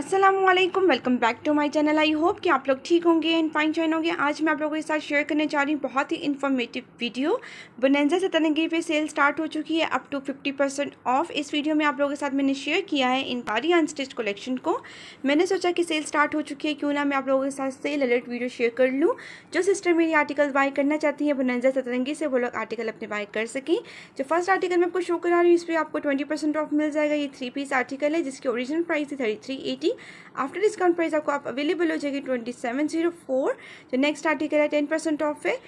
Aslam welcome back to my channel I hope कि आप लोग ठीक होंगे एंड फाइन चाइन होंगे आज मैं आप लोगों के साथ शेयर करने जा रही हूँ बहुत ही इन्फॉर्मेटिव वीडियो बनेंजा सतनगी पे सेल स्टार्ट हो चुकी है अप टू 50 परसेंट ऑफ इस वीडियो में आप लोगों के साथ मैंने शेयर किया है इन पारी अनस्टिच कलेक्शन को मैंने सोचा कि सेल स्टार्ट हो चुकी है क्यों ना मैं आप लोगों के साथ सेल अलर्ट वीडियो शेयर कर लूँ जो सिस्टर मेरी आर्टिकल बाय करना चाहती है बनेंजा सतरंगी से वो लोग आर्टिकल अपने बाय कर सकें जो फर्स्ट आर्टिकल मैं आपको शो करा रही हूँ इस पर आपको ट्वेंटी ऑफ मिल जाएगा ये थ्री पीस आर्टिकल है जिसकी ओरिजिनल प्राइस है थर्टी जाएगी आफ्टर डिस्काउंट प्राइस आपको आप अवेलेबल हो जाएगी ट्वेंटी सेवन जीरो फोर जो नेक्स्ट आर्टिकल है टेन परसेंट ऑफ है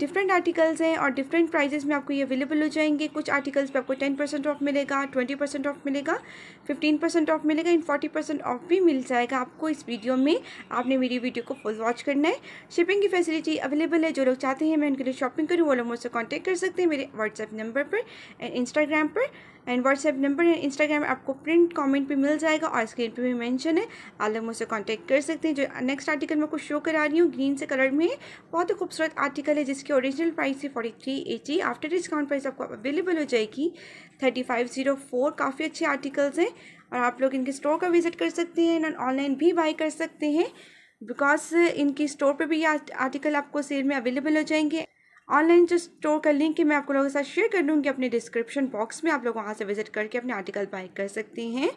डिफरेंट आर्टिकल्स हैं और डिफरेंट प्राइजेस में आपको ये अवेलेबल हो जाएंगे कुछ आर्टिकल्स पे आपको टेन परसेंट ऑफ मिलेगा ट्वेंटी परसेंट ऑफ मिलेगा फिफ्टीन परसेंट ऑफ मिलेगा एंड फोर्टी परसेंट ऑफ भी मिल जाएगा आपको इस वीडियो में आपने मेरी वीडियो को फुल वॉच करना है शिपिंग की फैसिलिटी अवेलेबल है जो लोग चाहते हैं मैं उनके लिए शॉपिंग करूँ वो लोग मुझसे कॉन्टैक्ट कर सकते हैं मेरे व्हाट्सएप नंबर पर एंड इंस्टाग्राम पर एंड व्हाट्सएप नंबर है इंस्टाग्राम आपको प्रिंट कमेंट पे मिल जाएगा और स्क्रीन पे भी मेंशन है आप लोग मुझसे कांटेक्ट कर सकते हैं जो नेक्स्ट आर्टिकल मैं आपको शो करा रही हूँ ग्रीन से कलर में बहुत ही खूबसूरत आर्टिकल है जिसकी ओरिजिनल प्राइस है forty three eighty after discount price आपको अवेलेबल हो जाएगी थर्टी फाइव जीरो फोर काफ़ी अच्छे आर्टिकल्स हैं और आप लोग इनके स्टोर का विजिट कर सकते हैं ऑनलाइन भी बाई कर सकते हैं बिकॉज इनकी स्टोर पे भी ये आर्टिकल आपको सेल में अवेलेबल हो जाएंगे ऑनलाइन जो स्टोर का लिंक है मैं आपको लोगों के साथ शेयर कर दूँगी अपने डिस्क्रिप्शन बॉक्स में आप लोग वहाँ से विजिट करके अपने आर्टिकल बाई कर सकते हैं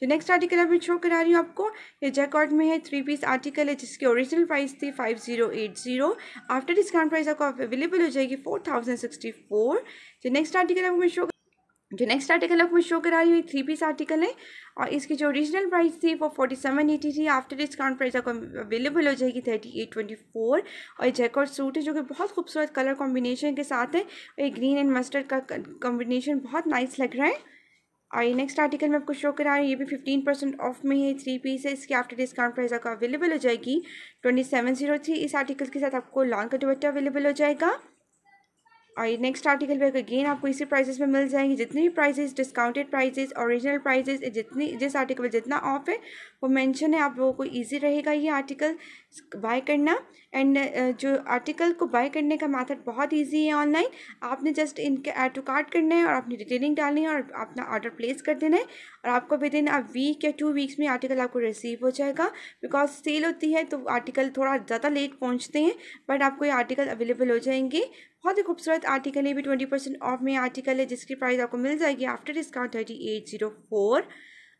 जो नेक्स्ट आर्टिकल अभी शो करा रही हूँ आपको ये जैकॉट में है थ्री पीस आर्टिकल है जिसकी ओरिजिनल प्राइस थी five zero eight zero after discount price आपको अवेलेबल हो जाएगी फोर थाउजेंड सिक्सटी फोर जो नेक्स्ट आर्टिकल अभी मैं शो जो नेक्स्ट आर्टिकल आपको शो करा रही हुई थ्री पीस आर्टिकल है और इसकी जो ओरिजिनल प्राइस थी वो फोर्टी सेवन एटी थी आफ्टर डिस्काउंट प्राइस आपको अवेलेबल हो जाएगी थर्टी एट ट्वेंटी फोर और जैकॉट सूट है जो कि बहुत खूबसूरत कलर कॉम्बिनेशन के साथ है और ये ग्रीन एंड मस्टर्ड का कॉम्बिनेशन बहुत नाइस लग रहा है और ये नेक्स्ट आर्टिकल मैं आपको शो करा रही हूँ ये भी फिफ्टीन परसेंट ऑफ में है थ्री पीस है इसकी आफ्टर डिस्काउंट प्राइस आपको अवेलेबल हो जाएगी ट्वेंटी सेवन जीरो थ्री इस आर्टिकल के साथ आपको लॉन्ग का दुपट्टा अवेलेबल हो जाएगा और ये नेक्स्ट आर्टिकल पे अगेन आपको इसी प्राइसेस में मिल जाएंगे जितनी भी prices discounted prices original prices जितनी जिस आर्टिकल पर जितना ऑफ है वो मेंशन है आप लोगों को इजी रहेगा ये आर्टिकल बाय करना एंड uh, जो आर्टिकल को बाय करने का मेथड बहुत ईजी है ऑनलाइन आपने जस्ट इनके एड टू कार्ट करना है और अपनी डिटेलिंग डालनी है और अपना ऑर्डर प्लेस कर देना है और आपको विद इन अ वीक या टू वीक्स में आर्टिकल आपको रिसीव हो जाएगा बिकॉज सेल होती है तो आर्टिकल थोड़ा ज़्यादा लेट पहुँचते हैं बट आपको ये आर्टिकल अवेलेबल हो जाएंगे बहुत ही खूबसूरत आर्टिकल है भी ट्वेंटी परसेंट ऑफ में आर्टिकल है जिसकी प्राइस आपको मिल जाएगी after discount thirty eight zero four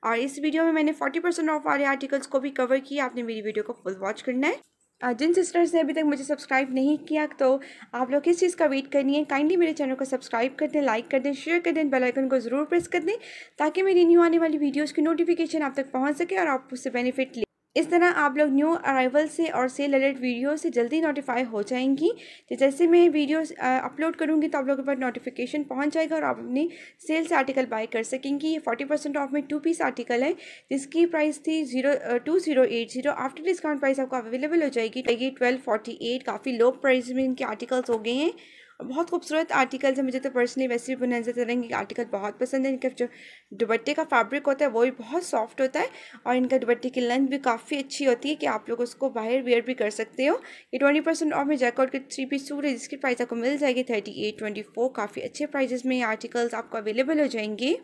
और इस वीडियो में मैंने फोर्टी परसेंट ऑफ वाले आर्टिकल्स को भी कवर किया आपने मेरी वीडियो को फुल वॉच करना है जिन सिस्टर्स ने अभी तक मुझे सब्सक्राइब नहीं किया तो आप लोग किस चीज़ का वेट करनी है काइंडली मेरे चैनल को सब्सक्राइब कर दें लाइक कर दें शेयर कर दें बेल आइकन को ज़रूर प्रेस कर दें ताकि मेरी न्यू आने वाली वीडियोज की नोटिफिकेशन आप तक पहुंच सके और आप उससे बेनिफिट इस तरह आप लोग न्यू अराइवल से और सेल अलर्ट वीडियो से जल्दी नोटिफाई हो जाएंगी तो जैसे मैं वीडियो अपलोड करूँगी तो आप लोगों के पास नोटिफिकेशन पहुँच जाएगा और आप अपनी सेल से आर्टिकल बाय कर सकेंगी ये फोर्टी परसेंट ऑफ में टू पीस आर्टिकल है जिसकी प्राइस थी zero two zero eight zero after discount price आपको अवेलेबल हो जाएगी ट्वेल्व फोर्टी एट काफ़ी लो प्राइस में इनके आर्टिकल्स हो गए हैं बहुत खूबसूरत आर्टिकल्स हैं मुझे तो पर्सनली वैसे भी बुनैजा तरंग के आर्टिकल बहुत पसंद है इनका जो दुबट्टे का फैब्रिक होता है वो भी बहुत सॉफ्ट होता है और इनका दुबट्टे की लेंथ भी काफ़ी अच्छी होती है कि आप लोग उसको बाहर वेयर भी कर सकते हो ये ट्वेंटी परसेंट ऑफ में जैकआउट के थ्री पीस सूट है जिसकी प्राइस आपको मिल जाएगी थर्टी एट ट्वेंटी फोर काफ़ी अच्छे प्राइजेस में ये आर्टिकल्स आपको अवेलेबल हो जाएंगे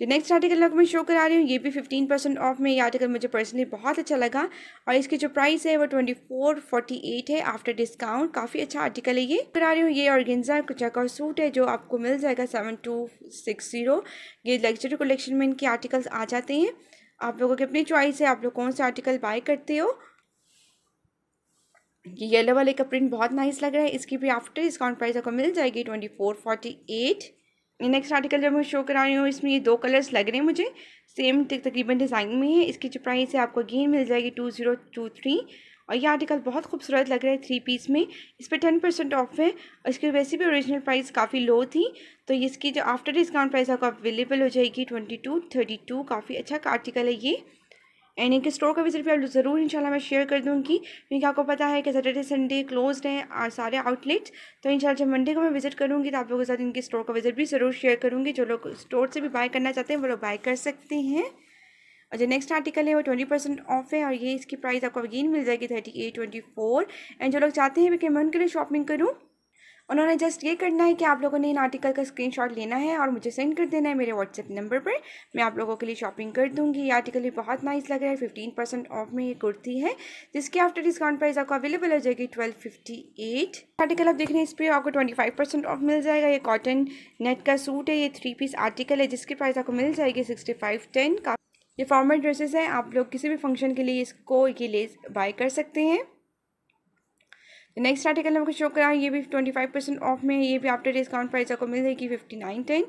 जो नेक्स्ट आर्टिकल आपको मैं शो करा रही हूँ ये भी फिफ्टीन परसेंट ऑफ में ये आर्टिकल मुझे पर्सनली बहुत अच्छा लगा और इसकी जो प्राइस है वो ट्वेंटी फोर फोर्टी एट है आफ्टर डिस्काउंट काफ़ी अच्छा आर्टिकल है ये करा रही हूँ ये ऑर्गेन्जा कुचाका सूट है जो आपको मिल जाएगा सेवन टू सिक्स जीरो ये लग्जरी कलेक्शन में इनके आर्टिकल्स आ जाते हैं आप लोगों की अपनी चॉइस है आप लोग कौन से आर्टिकल बाय करते हो ये येलो वाले का प्रिंट बहुत नाइस लग रहा है इसकी भी आफ्टर डिस्काउंट प्राइस आपको मिल जाएगी twenty four forty eight next article जब मैं शो करा रही हूँ इसमें ये दो कलर्स लग रहे हैं मुझे सेम तकरीबन डिज़ाइन में है इसकी जो प्राइस है आपको गेन मिल जाएगी टू ज़ीरो टू थ्री और ये आर्टिकल बहुत खूबसूरत लग रहा है थ्री पीस में इस पर टेन परसेंट ऑफ है और इसकी वैसे भी ओरिजिनल प्राइस काफ़ी लो थी तो इसकी जो आफ्टर डिस्काउंट प्राइस आपको अवेलेबल हो जाएगी ट्वेंटी टू थर्टी टू काफ़ी अच्छा आर्टिकल है ये एंड इनके स्टोर का विजिट भी आप ज़रूर इंशाल्लाह मैं शेयर कर दूँगी क्योंकि आपको पता है कि सैटरडे संडे क्लोज हैं और सारे आउटलेट्स तो इंशाल्लाह जब मंडे को मैं विजिट करूँगी तो आप लोगों के साथ इनके स्टोर का विजिट भी ज़रूर शेयर करूँगी जो लोग स्टोर से भी बाय करना चाहते हैं वो लोग बाय कर सकते हैं और जो नेक्स्ट आर्टिकल है वो ट्वेंटी परसेंट ऑफ है और ये इसकी प्राइस आपको अगेन मिल जाएगी thirty eight twenty four and जो लोग चाहते हैं कि मैं उनके लिए शॉपिंग करूँ उन्होंने जस्ट ये करना है कि आप लोगों ने इन आर्टिकल का स्क्रीनशॉट लेना है और मुझे सेंड कर देना है मेरे व्हाट्सएप नंबर पर मैं आप लोगों के लिए शॉपिंग कर दूँगी ये आर्टिकल भी बहुत नाइस लग रहा है फिफ्टीन परसेंट ऑफ में ये कुर्ती है जिसके आफ्टर डिस्काउंट प्राइस आपको अवेलेबल हो जाएगी ट्वेल्व फिफ्टी एट आर्टिकल आप देख रहे हैं इस पर आपको ट्वेंटी फाइव परसेंट ऑफ मिल जाएगा ये कॉटन नेट का सूट है ये थ्री पीस आर्टिकल है जिसकी प्राइस आपको मिल जाएगी सिक्सटी फाइव टेन का ये फॉर्मल ड्रेसेस हैं आप लोग किसी भी फंक्शन के लिए इसको ये ले बाय कर सकते हैं नेक्स्ट आर्टिकल हमको शो करा ये भी ट्वेंटी फाइव परसेंट ऑफ में है ये भी आफ्टर डिस्काउंट प्राइस आपको मिल जाएगी फिफ्टी नाइन टेन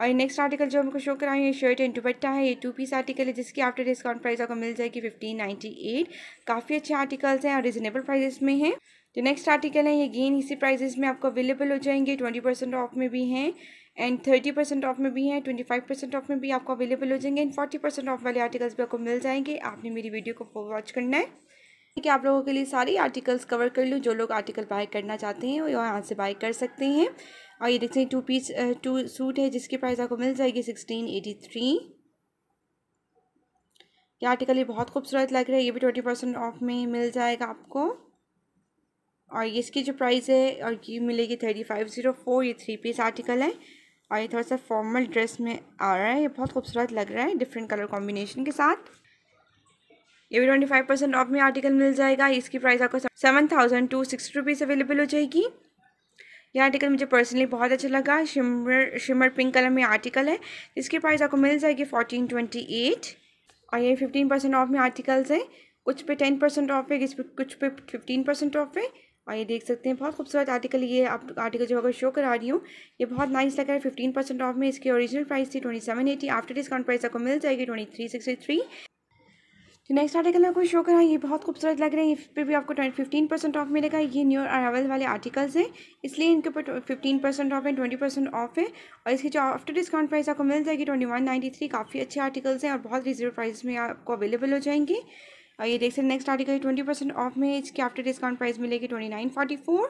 और नेक्स्ट आर्टिकल जो हमको शो करा ये शर्ट एंड दुपट्टा है ये टू पीस आर्टिकल है जिसकी आफ्टर डिस्काउंट प्राइस आपको मिल जाएगी फिफ्टी नाइन्टी एट काफ़ी अच्छे आर्टिकल्स हैं और रिजनेबल प्राइजेस में हैं जो नेक्स्ट आर्टिकल है ये गेन इसी प्राइजेस में आपको अवेलेबल हो जाएंगे ट्वेंटी परसेंट ऑफ में भी हैं एंड थर्टी परसेंट ऑफ में भी हैं ट्वेंटी फाइव परसेंट ऑफ में भी आपको अवेलेबल हो जाएंगे एंड फोर्टी परसेंट ऑफ वाले आर्टिकल्स भी आपको मिल जाएंगे आपने मेरी वीडियो को वॉच करना है कि आप लोगों के लिए सारी आर्टिकल्स कवर कर लूँ जो लोग आर्टिकल बाय करना चाहते हैं वो यहाँ से बाय कर सकते हैं और ये देखते हैं टू पीस टू सूट है जिसकी प्राइस आपको मिल जाएगी सिक्सटीन एटी थ्री ये आर्टिकल ये बहुत खूबसूरत लग रहा है ये भी ट्वेंटी परसेंट ऑफ में मिल जाएगा आपको और ये इसकी जो प्राइस है और ये मिलेगी थर्टी फाइव ज़ीरो फोर ये थ्री पीस आर्टिकल है और ये थोड़ा सा फॉर्मल ड्रेस में आ रहा है ये बहुत खूबसूरत लग रहा है डिफरेंट कलर कॉम्बिनेशन के साथ ये भी ट्वेंटी फाइव परसेंट ऑफ में आर्टिकल मिल जाएगा इसकी प्राइस आपको seven thousand two sixty rupees available हो जाएगी ये आर्टिकल मुझे पर्सनली बहुत अच्छा लगा शिमर शिमर पिंक कलर में आर्टिकल है इसकी प्राइस आपको मिल जाएगी फोर्टीन ट्वेंटी एट और ये फिफ्टीन परसेंट ऑफ में आर्टिकल्स है कुछ पे टेन परसेंट ऑफ है कुछ पे फिफ्टीन परसेंट ऑफ है और ये देख सकते हैं बहुत खूबसूरत आर्टिकल ये आप आर्टिकल जो अगर शो करा रही हूँ ये बहुत नाइस लगा है फिफ्टीन परसेंट ऑफ में इसकी ओरिजिनल प्राइस थी twenty seven eighty after discount price आपको मिल जाएगी ट्वेंटी थ्री सिक्सटी थ्री जो नेक्स्ट आर्टिकल मैं आपको शो करा ये बहुत खूबसूरत लग रहे हैं इस पर भी आपको ट्वेंटी फिफ्टीन परसेंट ऑफ मिलेगा ये न्यू अरावल वाले आर्टिकल्स हैं इसलिए इनके ऊपर फिफ्टीन परसेंट ऑफ है ट्वेंटी परसेंट ऑफ है और इसकी जो आफ्टर डिस्काउंट प्राइस आपको मिल जाएगी ट्वेंटी वन नाइन्टी थ्री काफ़ी अच्छे आर्टिकल्स हैं और बहुत रिजनेबल प्राइस में आपको अवेलेबल हो जाएंगे और ये देख सकते next article twenty percent off में इसके आफ्टर डिस्काउंट प्राइस मिलेगी ट्वेंटी नाइन फोर्टी फोर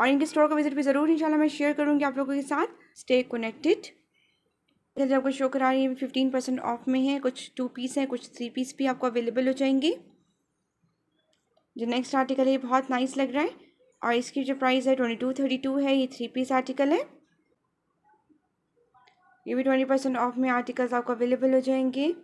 और इनके स्टोर का विजिट भी ज़रूर इंशाल्लाह मैं शेयर करूँगी आप लोगों के साथ स्टे कनेक्टेड जैसे आपको शो करा रही है फिफ्टीन परसेंट ऑफ में है कुछ टू पीस हैं कुछ थ्री पीस भी आपको अवेलेबल हो जाएंगे जो नेक्स्ट आर्टिकल है ये बहुत नाइस लग रहा है और इसकी जो प्राइस है ट्वेंटी टू थर्टी टू है ये थ्री पीस आर्टिकल है ये भी ट्वेंटी परसेंट ऑफ में आर्टिकल्स आपको अवेलेबल हो जाएंगे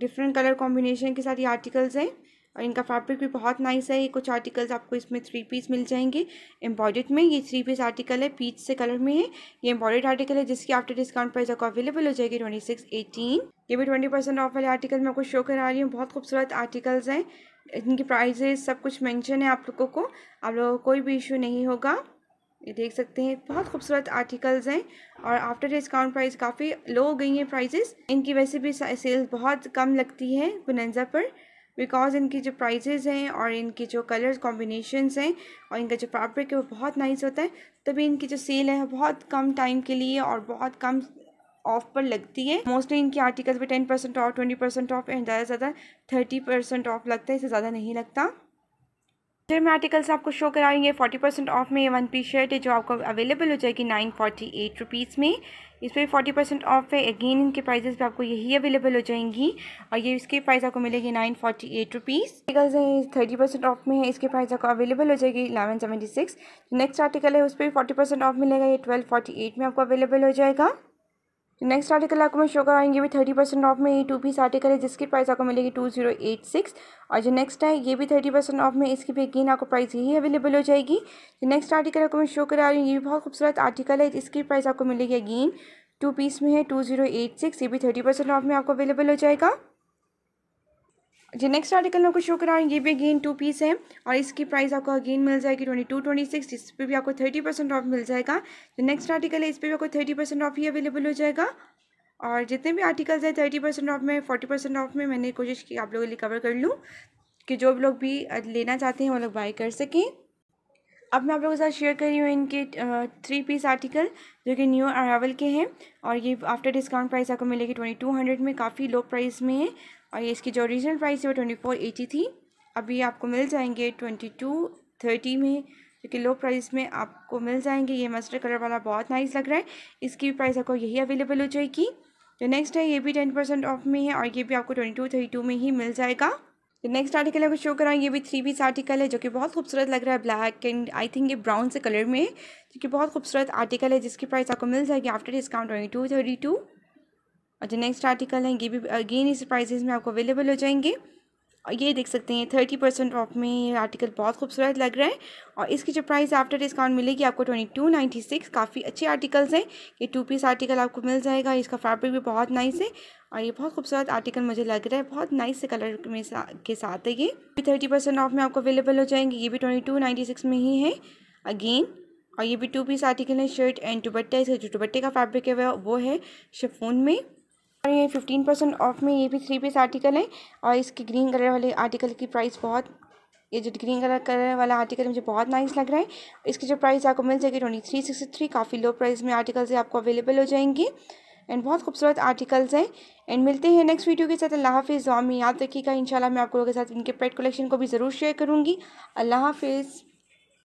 डिफरेंट कलर कॉम्बिनेशन के साथ ये आर्टिकल्स हैं और इनका फैब्रिक भी बहुत नाइस है ये कुछ आर्टिकल्स आपको इसमें थ्री पीस मिल जाएंगे एम्ब्रॉयड में ये थ्री पीस आर्टिकल है पीच से कलर में है ये एम्ब्रॉयड आर्टिकल है जिसकी आफ्टर डिस्काउंट प्राइस आपको अवेलेबल हो जाएगी ट्वेंटी सिक्स एटीन ये भी ट्वेंटी परसेंट ऑफ वाले आर्टिकल मैं आपको शो करा रही हूँ बहुत खूबसूरत आर्टिकल्स हैं इनकी प्राइजेस सब कुछ मैंशन है आप लोगों को आप लोगों को कोई भी इशू नहीं होगा ये देख सकते हैं बहुत खूबसूरत आर्टिकल्स हैं और आफ्टर डिस्काउंट प्राइस काफ़ी लो हो गई हैं प्राइजेस इनकी वैसे भी सेल्स बहुत कम लगती है बुनंजा पर बिकॉज इनकी जो प्राइजेज़ हैं और इनकी जो कलर्स कॉम्बिनेशंस हैं और इनका जो फैब्रिक है वो बहुत नाइस होता है तभी इनकी जो सेल है बहुत कम टाइम के लिए और बहुत कम ऑफ पर लगती है मोस्टली इनकी आर्टिकल्स पर ten percent off twenty percent off and ज़्यादा से ज़्यादा थर्टी परसेंट ऑफ लगता है इससे ज़्यादा नहीं लगता फिर मैं आर्टिकल्स आपको शो कराएंगे फोर्टी परसेंट ऑफ में ये वन पीस शर्ट है जो आपको अवेलेबल हो जाएगी नाइन फोर्टी एट रुपीज़ में इस पर फोर्टी परसेंट ऑफ है अगेन इनके प्राइजेस भी आपको यही अवेलेबल हो जाएंगी और ये इसके प्राइस आपको मिलेगी nine forty eight rupees articles हैं थर्टी परसेंट ऑफ में है इसके प्राइस आपको अवेलेबल हो जाएगी eleven seventy six next article है उस पर भी फोर्टी परसेंट ऑफ मिलेगा ये ट्वेल्व फोर्टी एट में आपको अवेलेबल हो जाएगा नेक्स्ट आर्टिकल आपको मैं शो कराएंगे भी थर्टी परसेंट ऑफ में ये टू पीस आर्टिकल है जिसकी प्राइस आपको मिलेगी टू जीरो एट सिक्स और जो नेक्स्ट है ये भी थर्टी परसेंट ऑफ में इसकी भी अगेन आपको प्राइस यही अवेलेबल हो जाएगी जो नेक्स्ट आर्टिकल आपको मैं शो करा रही हूँ ये भी बहुत खूबसूरत आर्टिकल है इसकी प्राइस आपको मिलेगी अगेन टू पीस में है टू जीरो एट सिक्स ये भी थर्टी परसेंट ऑफ में आपको अवेलेबल हो जाएगा जी नेक्स्ट आर्टिकल मैं आपको शो करा ये भी अगेन टू पीस है और इसकी प्राइस आपको अगेन मिल जाएगी ट्वेंटी टू ट्वेंटी सिक्स इस पर भी आपको थर्टी परसेंट ऑफ मिल जाएगा जो नेक्स्ट आर्टिकल है इस पर भी आपको थर्टी परसेंट ऑफ ही अवेलेबल हो जाएगा और जितने भी आर्टिकल्स हैं थर्टी परसेंट ऑफ में फोर्टी परसेंट ऑफ में मैंने कोशिश की आप लोगों के लिए कवर कर लूँ कि जो लोग भी लेना चाहते हैं वो लोग बाई कर सकें अब मैं आप लोगों के साथ शेयर कर रही हूँ इनके थ्री पीस आर्टिकल जो कि न्यू अरावल के हैं और ये आफ्टर डिस्काउंट प्राइस आपको मिलेगी ट्वेंटी टू हंड्रेड में काफ़ी लो प्राइस में है और ये इसकी जो ओरिजिनल प्राइस है वो ट्वेंटी फोर एटी थी अभी आपको मिल जाएंगे ट्वेंटी टू थर्टी में जो कि लो प्राइस में आपको मिल जाएंगे ये मस्टर्ड कलर वाला बहुत नाइस लग रहा है इसकी प्राइस आपको यही अवेलेबल हो जाएगी जो नेक्स्ट है ये भी टेन परसेंट ऑफ में है और ये भी आपको ट्वेंटी टू थर्टी टू में ही मिल जाएगा जो नेक्स्ट आर्टिकल है आपको शो कराएँ ये भी थ्री पीस आर्टिकल है जो कि बहुत खूबसूरत लग रहा है ब्लैक एंड आई थिंक ये ब्राउन से कलर में जो कि बहुत खूबसूरत आर्टिकल है जिसकी प्राइस आपको मिल जाएगी after discount twenty two thirty two और जो नेक्स्ट आर्टिकल है ये भी अगेन इस प्राइजेज में आपको अवेलेबल हो जाएंगे और ये देख सकते हैं थर्टी परसेंट ऑफ में ये आर्टिकल बहुत खूबसूरत लग रहा है और इसकी जो प्राइस आफ्टर डिस्काउंट मिलेगी आपको ट्वेंटी टू नाइन्टी सिक्स काफ़ी अच्छे आर्टिकल्स हैं ये टू पीस आर्टिकल आपको मिल जाएगा इसका फैब्रिक भी बहुत नाइस है और ये बहुत खूबसूरत आर्टिकल मुझे लग रहा है बहुत नाइस से कलर में सा, के साथ है ये थर्टी परसेंट ऑफ में आपको अवेलेबल हो जाएंगे ये भी ट्वेंटी टू नाइन्टी सिक्स में ही है अगेन और ये भी टू पीस आर्टिकल है शर्ट एंड दुपट्टा इसका जो दुपट्टे का फैब्रिक है वो है शेफोन में ये फिफ्टीन परसेंट ऑफ में ये भी थ्री पीस आर्टिकल है और इसके ग्रीन कलर वाले आर्टिकल की प्राइस बहुत ये जो ग्रीन कलर कलर वाला आर्टिकल मुझे बहुत नाइस लग रहा है इसकी जो प्राइस आपको मिल जाएगी ट्वेंटी थ्री सिक्सटी थ्री काफ़ी लो प्राइस में आर्टिकल्स आपको अवेलेबल हो जाएंगे एंड बहुत खूबसूरत आर्टिकल्स हैं एंड मिलते हैं नेक्स्ट वीडियो के साथ अल्लाह हाफिज़ जो हमें याद रखिएगा इंशाल्लाह मैं आप लोगों के साथ इनके पेट कलेक्शन को भी ज़रूर शेयर करूँगी अल्लाह हाफिज़